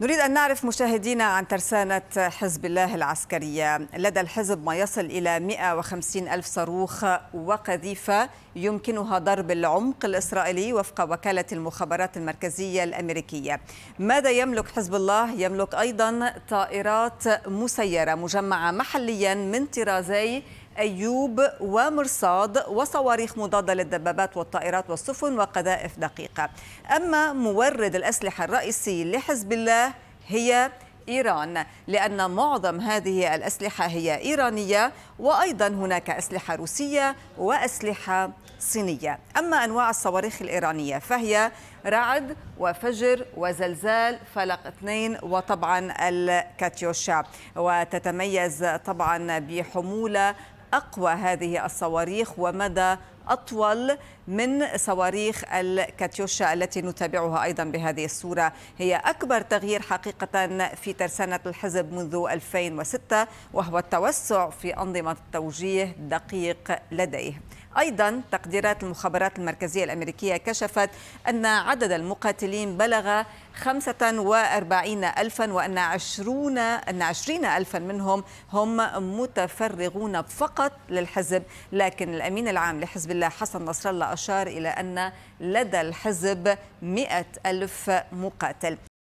نريد أن نعرف مشاهدينا عن ترسانة حزب الله العسكرية لدى الحزب ما يصل إلى 150 ألف صاروخ وقذيفة يمكنها ضرب العمق الإسرائيلي وفق وكالة المخابرات المركزية الأمريكية ماذا يملك حزب الله؟ يملك أيضا طائرات مسيرة مجمعة محليا من طرازي أيوب ومرصاد وصواريخ مضادة للدبابات والطائرات والسفن وقذائف دقيقة أما مورد الأسلحة الرئيسي لحزب الله هي إيران لأن معظم هذه الأسلحة هي إيرانية وأيضا هناك أسلحة روسية وأسلحة صينية أما أنواع الصواريخ الإيرانية فهي رعد وفجر وزلزال فلق اثنين وطبعا الكاتيوشا وتتميز طبعا بحمولة أقوى هذه الصواريخ ومدى أطول من صواريخ الكاتيوشا التي نتابعها أيضا بهذه الصورة هي أكبر تغيير حقيقة في ترسانة الحزب منذ 2006 وهو التوسع في أنظمة التوجيه دقيق لديه أيضا تقديرات المخابرات المركزية الأمريكية كشفت أن عدد المقاتلين بلغ 45 ألفا وأن 20 أن 20 ألفا منهم هم متفرغون فقط للحزب لكن الأمين العام لحزب الله حسن نصر الله أشار إلى أن لدى الحزب مئة ألف مقاتل